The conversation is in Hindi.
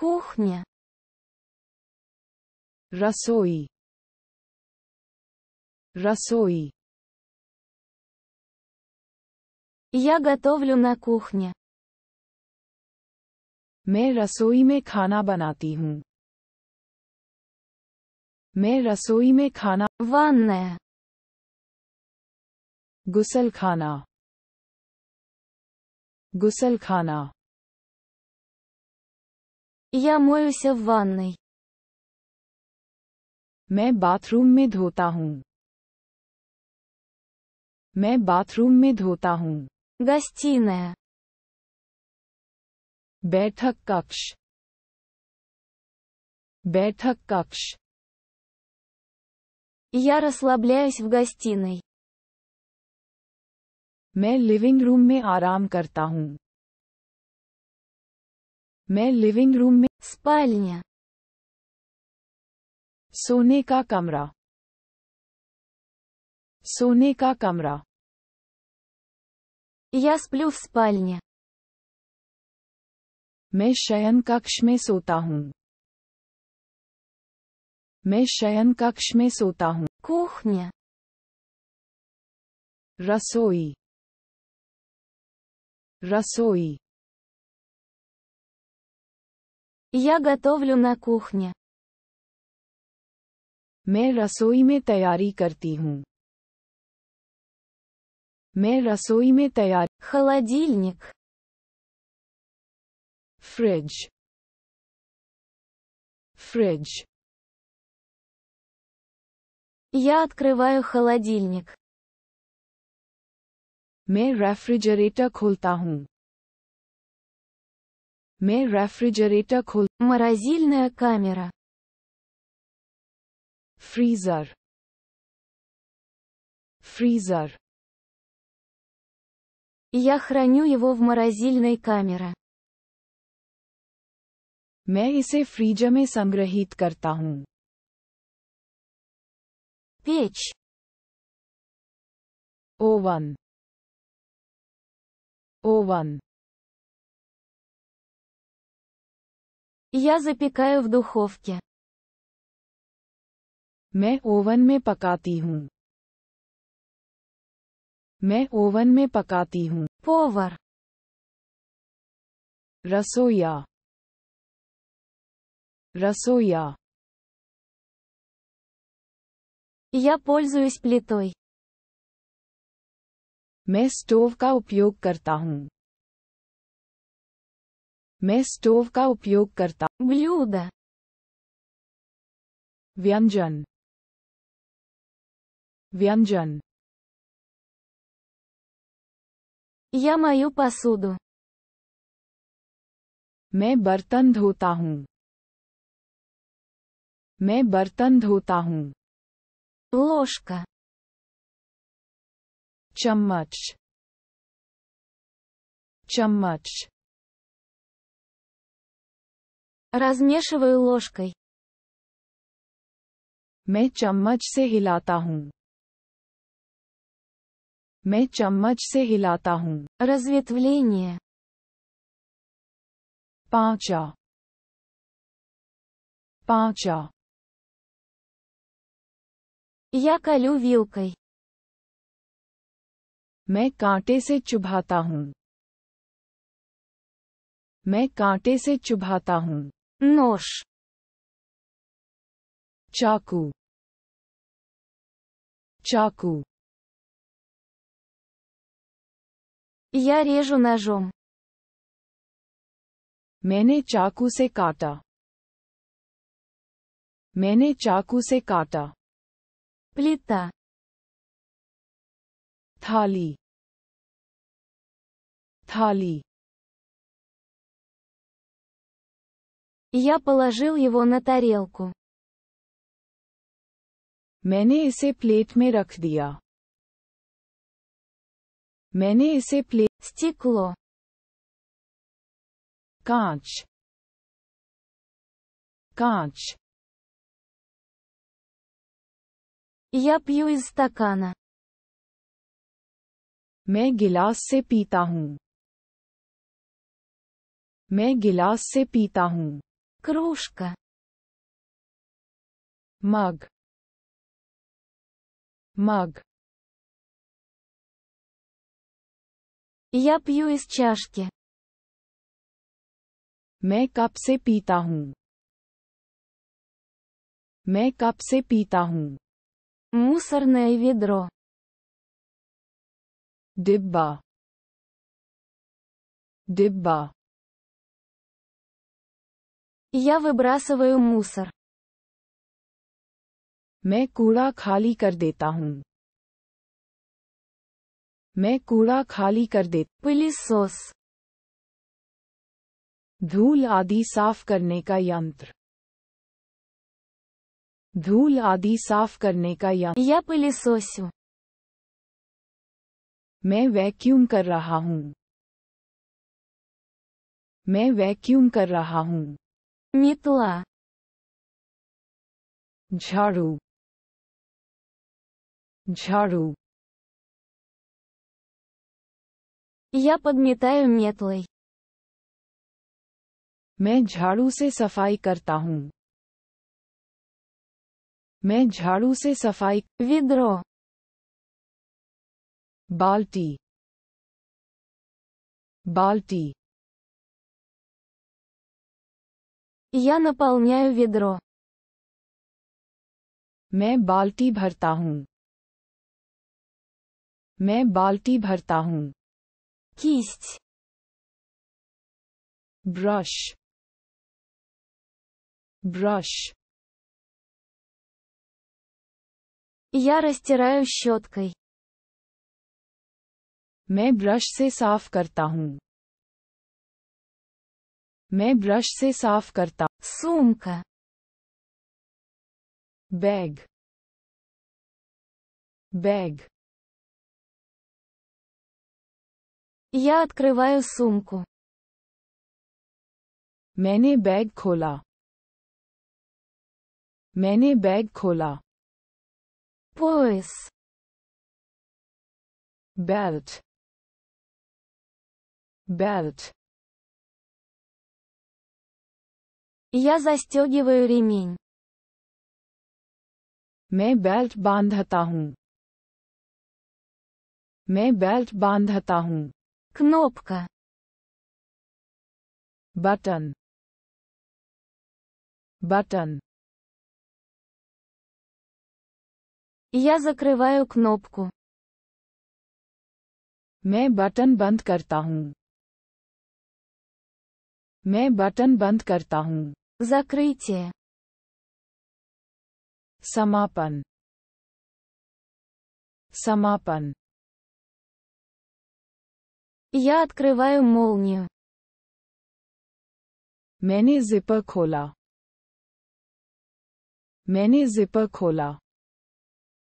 Kuchnia. रसोई रसोई Я готовлю на кухне. मैं रसोई में खाना बनाती हूँ मैं रसोई में खाना Ванная. गुसल खाना गुसल खाना Я моюся в ванной. मैं बाथरूम में धोता हूँ मैं बाथरूम में धोता हूँ Гостиная. बैठक कक्ष बैठक कक्ष Я расслабляюсь मैं लिविंग रूम में आराम करता हूँ मैं लिविंग रूम में स्पालिया सोने का कमरा सोने का कमरा Я сплю в спальне. मैं शयन कक्ष में सोता हूँ मैं शयन कक्ष में सोता हूँ Кухня. रसोई रसोई Я готовлю на кухне. मैं रसोई में तैयारी करती हूँ मैं रसोई में तैयार холодильник फ्रिज फ्रिज Я открываю холодильник मैं रेफ्रिजरेटर खोलता हूँ मैं रेफ्रिजरेटर खोल морозильная камера фризер фризер я храню его в морозильной камере मैं इसे फ्रीजर में संग्रहित करता हूँ печь ओवन ओवन Я запекаю в духовке. मैं ओवन में पकाती हूँ मैं овен में пакати हूँ повар रसोया रसोया Я пользуюсь плитой. मैं स्टोव का उपयोग करता हूँ मैं स्टोव का उपयोग करता ब्लूद व्यंजन व्यंजन या मयु посуду. मैं बर्तन धोता हूँ मैं बर्तन धोता हूँ ложка चम्मच चम्मच Размешиваю ложкой. मैं चम्मच से हिलाता हूँ मैं चम्मच से हिलाता हूँ Разветвление. पांचा पांचा Я колю вилкой. मैं कांटे से चुभाता हूँ मैं कांटे से चुभाता हूँ नोश चाकू चाकू Я режу ножом. मैंने चाकू से काटा मैंने चाकू से काटा प्लीता थाली थाली Я положил его на тарелку. मैंने इसे प्लेट में रख दिया. मैंने इसे प्लेट Стекло. Канч. Канч. Я пью из стакана. मैं гилас се पीता हूँ मैं गिलास से पीता हूँ кружка маг маг я пью из чашки मैं कप се पीता हूँ मैं се से पीता мусорное ведро डिब्बा डिब्बा Я выбрасываю мусор. मैं कूड़ा खाली कर देता हूँ मैं कूड़ा खाली कर दे सोस धूल आदि साफ करने का यंत्र धूल आदि साफ करने का यंत्र या सोस मैं वैक्यूम कर रहा हूँ मैं वैक्यूम कर रहा हूँ метла झाड़ू झाड़ू Я подметаю метлой. मैं झाड़ू से सफाई करता हूँ मैं झाड़ू से सफाई विद्रो बाल्टी बाल्टी Я наполняю ведро. मैं बाल्टी भरता हूँ मैं बाल्टी भरता हूँ कीस्ट ब्रश ब्रश Я растираю щеткой. मैं ब्रश से साफ करता हूँ मैं ब्रश से साफ करता का बैग बैग या открываю को मैंने बैग खोला मैंने बैग खोला पोस बेल्ट बेल्ट Я застегиваю ремень. मैं बेल्ट बांधता हूँ मैं बेल्ट बांधता हूँ Кнопка. Button. Button. Я закрываю кнопку. मैं बटन बंद करता हूँ मैं बटन बंद Закрытие. Самапан. Самапан. Я открываю молнию. Мене जिपर खोला Мене जिपर खोला